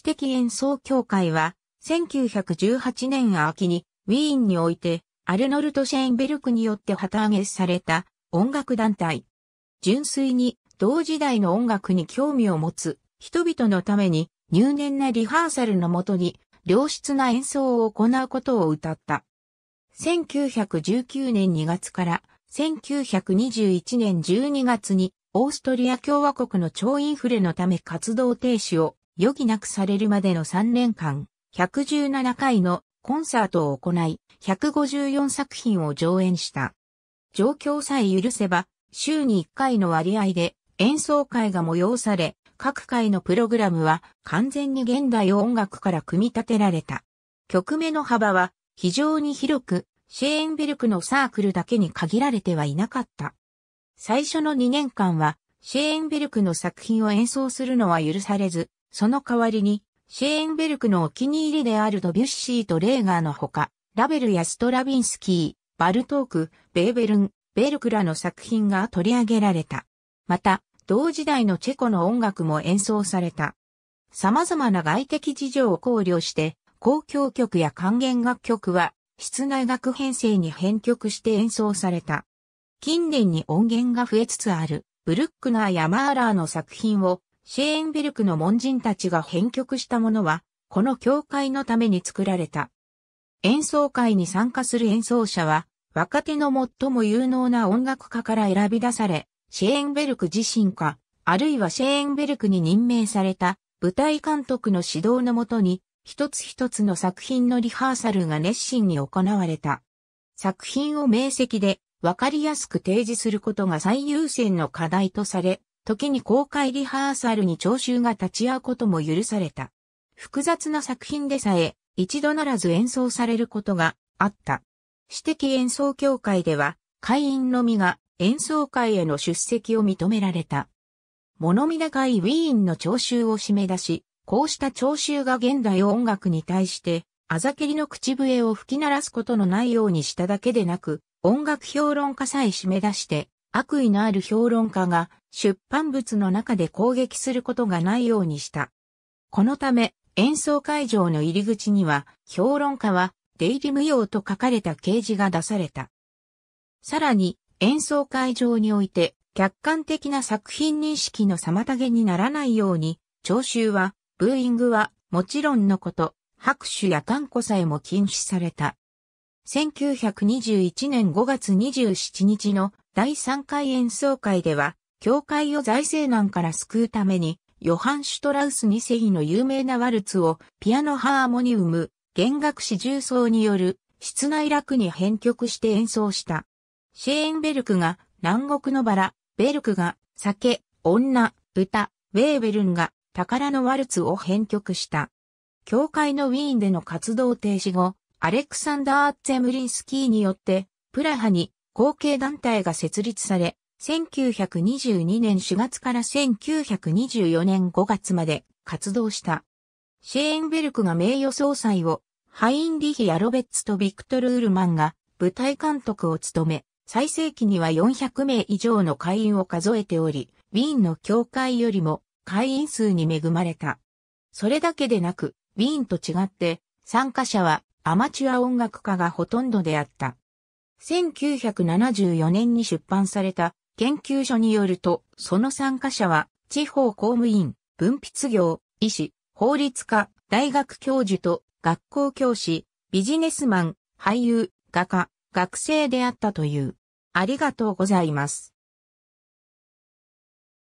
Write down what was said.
史的演奏協会は、1918年秋にウィーンにおいて、アルノルト・シェーンベルクによって旗揚げされた音楽団体。純粋に同時代の音楽に興味を持つ人々のために入念なリハーサルのもとに良質な演奏を行うことを歌った。1919年2月から1921年12月にオーストリア共和国の超インフレのため活動停止を余儀なくされるまでの3年間、117回のコンサートを行い、154作品を上演した。状況さえ許せば、週に1回の割合で演奏会が催され、各回のプログラムは完全に現代音楽から組み立てられた。曲目の幅は非常に広く、シェーンベルクのサークルだけに限られてはいなかった。最初の2年間は、シェーンベルクの作品を演奏するのは許されず、その代わりに、シェーンベルクのお気に入りであるドビュッシーとレーガーのほか、ラベルやストラビンスキー、バルトーク、ベーベルン、ベルクらの作品が取り上げられた。また、同時代のチェコの音楽も演奏された。様々な外的事情を考慮して、公共曲や還元楽曲は、室内楽編成に編曲して演奏された。近年に音源が増えつつある、ブルックナーやマーラーの作品をシェーンベルクの門人たちが編曲したものは、この教会のために作られた。演奏会に参加する演奏者は、若手の最も有能な音楽家から選び出され、シェーンベルク自身か、あるいはシェーンベルクに任命された舞台監督の指導のもとに、一つ一つの作品のリハーサルが熱心に行われた。作品を明晰でわかりやすく提示することが最優先の課題とされ、時に公開リハーサルに聴衆が立ち会うことも許された。複雑な作品でさえ、一度ならず演奏されることがあった。私的演奏協会では、会員のみが演奏会への出席を認められた。物見高いウィーンの聴衆を締め出し、こうした聴衆が現代音楽に対して、あざけりの口笛を吹き鳴らすことのないようにしただけでなく、音楽評論家さえ締め出して、悪意のある評論家が出版物の中で攻撃することがないようにした。このため、演奏会場の入り口には、評論家は出入り無用と書かれた掲示が出された。さらに、演奏会場において、客観的な作品認識の妨げにならないように、聴衆は、ブーイングは、もちろんのこと、拍手や観呼さえも禁止された。1921年5月27日の第3回演奏会では、教会を財政難から救うために、ヨハン・シュトラウス2世の有名なワルツをピアノハーモニウム、弦楽四重奏による室内楽に編曲して演奏した。シェーンベルクが南国のバラ、ベルクが酒、女、歌、ウェーベルンが宝のワルツを編曲した。教会のウィーンでの活動停止後、アレクサンダー・アッツェムリンスキーによってプラハに後継団体が設立され、1922年4月から1924年5月まで活動した。シェーンベルクが名誉総裁を、ハインリヒ・アロベッツとビクトル・ウルマンが舞台監督を務め、最盛期には400名以上の会員を数えており、ウィーンの教会よりも会員数に恵まれた。それだけでなく、ウィーンと違って、参加者はアマチュア音楽家がほとんどであった。1974年に出版された研究所によると、その参加者は、地方公務員、文筆業、医師、法律家、大学教授と学校教師、ビジネスマン、俳優、画家、学生であったという。ありがとうございます。